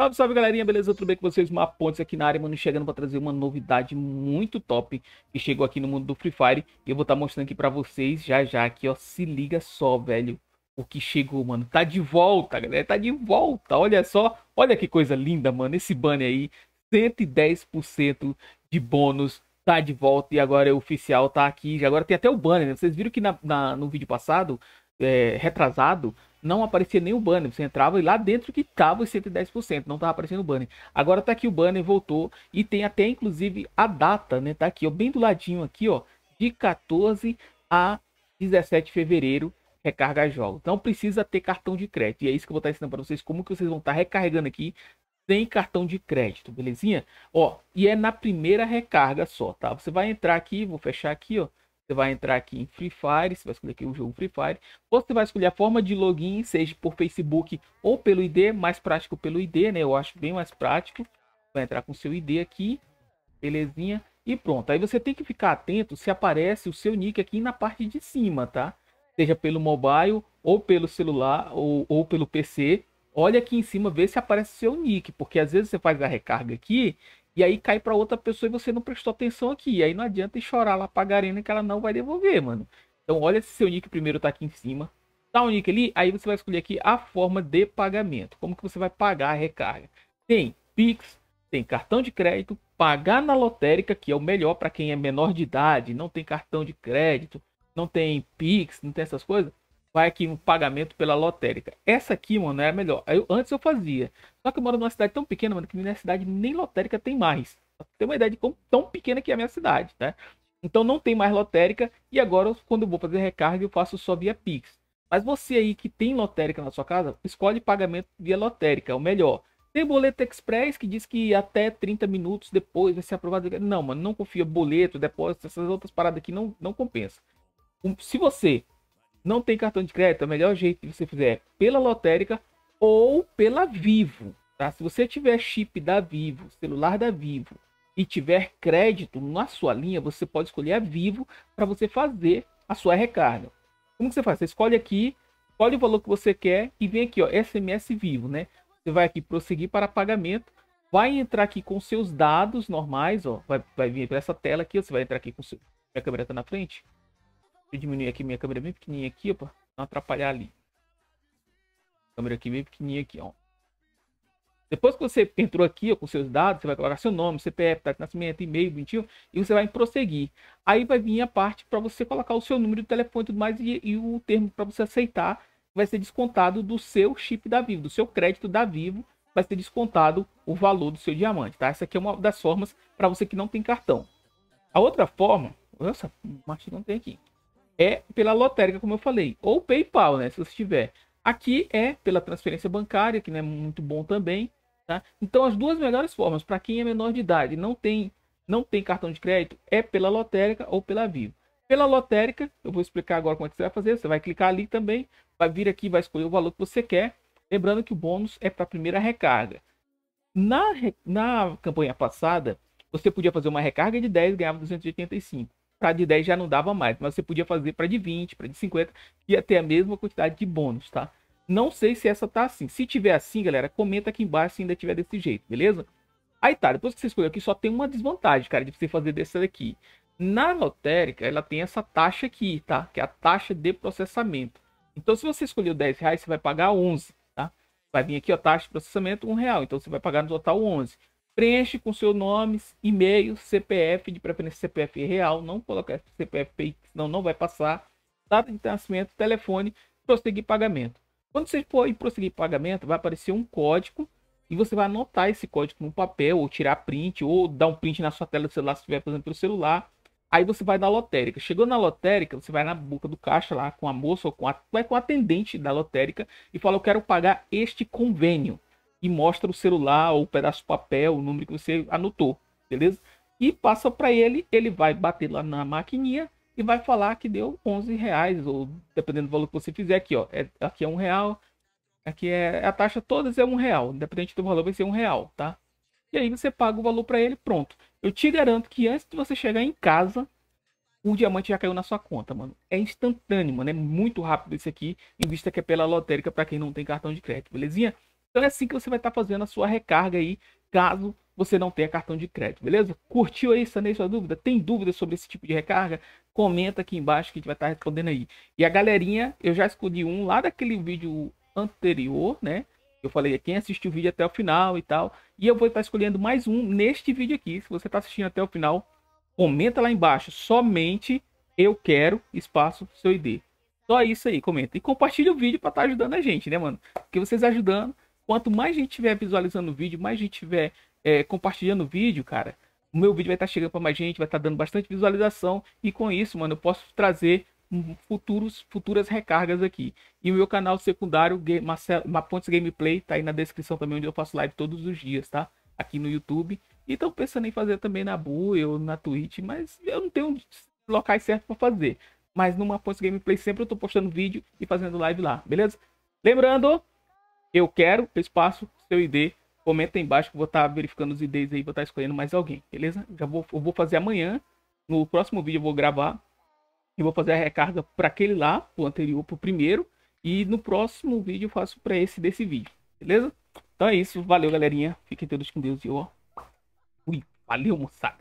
Salve, salve galerinha, beleza? Tudo bem com vocês? Uma Pontes aqui na área, mano, chegando para trazer uma novidade muito top que chegou aqui no mundo do Free Fire e eu vou estar tá mostrando aqui para vocês já já aqui, ó, se liga só, velho, o que chegou, mano, tá de volta, galera, tá de volta, olha só, olha que coisa linda, mano, esse banner aí, 110% de bônus, tá de volta e agora é oficial, tá aqui, agora tem até o banner, né? vocês viram que na, na no vídeo passado é, retrasado, não aparecia nem o banner. Você entrava e lá dentro que estava os 110%, não estava aparecendo o banner. Agora tá aqui o banner, voltou e tem até inclusive a data, né? Tá aqui, ó, bem do ladinho aqui, ó, de 14 a 17 de fevereiro, recarga jogo. Então precisa ter cartão de crédito. E é isso que eu vou estar tá ensinando para vocês como que vocês vão estar tá recarregando aqui sem cartão de crédito, belezinha? Ó, e é na primeira recarga só, tá? Você vai entrar aqui, vou fechar aqui, ó. Você vai entrar aqui em Free Fire, você vai escolher aqui o jogo Free Fire. Você vai escolher a forma de login, seja por Facebook ou pelo ID, mais prático pelo ID, né? Eu acho bem mais prático. Vai entrar com seu ID aqui, belezinha. E pronto, aí você tem que ficar atento se aparece o seu nick aqui na parte de cima, tá? Seja pelo mobile, ou pelo celular, ou, ou pelo PC. Olha aqui em cima, vê se aparece o seu nick, porque às vezes você faz a recarga aqui e aí cai para outra pessoa e você não prestou atenção aqui. E aí não adianta chorar lá pra Garena que ela não vai devolver, mano. Então olha se seu nick primeiro tá aqui em cima. Tá o um nick ali, aí você vai escolher aqui a forma de pagamento. Como que você vai pagar a recarga. Tem Pix, tem cartão de crédito, pagar na lotérica, que é o melhor para quem é menor de idade, não tem cartão de crédito, não tem Pix, não tem essas coisas vai aqui um pagamento pela lotérica. Essa aqui, mano, é melhor. Eu, antes eu fazia. Só que eu moro numa cidade tão pequena, mano, que minha cidade nem lotérica tem mais. Tem uma ideia de como tão pequena que é a minha cidade, né? Então não tem mais lotérica e agora quando eu vou fazer recarga eu faço só via Pix. Mas você aí que tem lotérica na sua casa, escolhe pagamento via lotérica, o melhor. Tem boleto express que diz que até 30 minutos depois vai ser aprovado. Não, mano, não confia boleto, depósito, essas outras paradas aqui não não compensa. Se você não tem cartão de crédito, é o melhor jeito que você fizer é pela lotérica ou pela Vivo. Tá? Se você tiver chip da Vivo, celular da Vivo e tiver crédito na sua linha, você pode escolher a Vivo para você fazer a sua recarga. Como você faz? Você escolhe aqui, escolhe o valor que você quer e vem aqui, ó, SMS Vivo, né? Você vai aqui prosseguir para pagamento, vai entrar aqui com seus dados normais, ó, vai, vai vir para essa tela aqui, você vai entrar aqui com seu... a câmera está na frente. Deixa eu diminuir aqui minha câmera é bem pequenininha aqui, opa. Não atrapalhar ali. Câmera aqui bem pequenininha aqui, ó. Depois que você entrou aqui ó, com seus dados, você vai colocar seu nome, CPF, data de nascimento, e-mail, bonitinho, e você vai em prosseguir. Aí vai vir a parte para você colocar o seu número de telefone e tudo mais e, e o termo para você aceitar vai ser descontado do seu chip da Vivo, do seu crédito da Vivo, vai ser descontado o valor do seu diamante, tá? Essa aqui é uma das formas para você que não tem cartão. A outra forma, nossa, mas não tem aqui é pela lotérica, como eu falei, ou PayPal, né? Se você tiver. Aqui é pela transferência bancária, que não é muito bom também. Tá? Então, as duas melhores formas para quem é menor de idade não tem não tem cartão de crédito é pela lotérica ou pela Vivo. Pela lotérica, eu vou explicar agora como é que você vai fazer. Você vai clicar ali também, vai vir aqui, vai escolher o valor que você quer. Lembrando que o bônus é para a primeira recarga. Na, na campanha passada, você podia fazer uma recarga de 10 e ganhava 285 para de 10 já não dava mais, mas você podia fazer para de 20, para de 50, e até a mesma quantidade de bônus, tá? Não sei se essa tá assim. Se tiver assim, galera, comenta aqui embaixo se ainda tiver desse jeito, beleza? Aí tá, depois que você escolheu aqui, só tem uma desvantagem, cara, de você fazer dessa daqui. Na lotérica, ela tem essa taxa aqui, tá? Que é a taxa de processamento. Então, se você escolheu 10 reais, você vai pagar 11, tá? Vai vir aqui, ó, taxa de processamento, 1 real. Então, você vai pagar no total 11 preenche com seu nome, e-mail, CPF, de preferência CPF real, não coloque CPF fake, senão não vai passar, data de nascimento, telefone, prosseguir pagamento. Quando você for em prosseguir pagamento, vai aparecer um código e você vai anotar esse código no papel, ou tirar print, ou dar um print na sua tela do celular, se estiver fazendo pelo celular. Aí você vai na lotérica. Chegou na lotérica, você vai na boca do caixa lá com a moça ou com a, vai é com a atendente da lotérica e fala: Eu quero pagar este convênio e mostra o celular ou o pedaço de papel, o número que você anotou, beleza? E passa para ele, ele vai bater lá na maquininha e vai falar que deu 11 reais, ou dependendo do valor que você fizer aqui, ó, é, aqui é um real, aqui é, é a taxa todas é um real, independente do valor vai ser um real, tá? E aí você paga o valor para ele, pronto. Eu te garanto que antes de você chegar em casa, o diamante já caiu na sua conta, mano. É instantâneo, mano. É muito rápido isso aqui, em vista que é pela lotérica para quem não tem cartão de crédito, belezinha? Então é assim que você vai estar tá fazendo a sua recarga aí, caso você não tenha cartão de crédito, beleza? Curtiu aí, sanei sua dúvida? Tem dúvida sobre esse tipo de recarga? Comenta aqui embaixo que a gente vai estar tá respondendo aí. E a galerinha, eu já escolhi um lá daquele vídeo anterior, né? Eu falei, quem assistiu o vídeo até o final e tal. E eu vou estar tá escolhendo mais um neste vídeo aqui. Se você está assistindo até o final, comenta lá embaixo. Somente eu quero espaço seu ID. Só isso aí, comenta. E compartilha o vídeo para estar tá ajudando a gente, né, mano? Porque vocês ajudando, Quanto mais gente tiver visualizando o vídeo, mais gente tiver é, compartilhando o vídeo, cara, o meu vídeo vai estar tá chegando para mais gente, vai estar tá dando bastante visualização e com isso, mano, eu posso trazer futuros, futuras recargas aqui. E o meu canal secundário, Marcelo, Mapontes Gameplay, tá aí na descrição também, onde eu faço live todos os dias, tá? Aqui no YouTube. E tô pensando em fazer também na bu, eu na Twitch, mas eu não tenho locais certos para fazer. Mas no Mapontes Gameplay sempre eu tô postando vídeo e fazendo live lá, beleza? Lembrando eu quero espaço, seu ID. Comenta aí embaixo que eu vou estar tá verificando os IDs aí, vou estar tá escolhendo mais alguém, beleza? Já vou, eu vou fazer amanhã. No próximo vídeo eu vou gravar e vou fazer a recarga para aquele lá, o anterior, para o primeiro. E no próximo vídeo eu faço para esse desse vídeo, beleza? Então é isso. Valeu, galerinha. Fiquem todos com Deus e ó. Ui, valeu, moçada.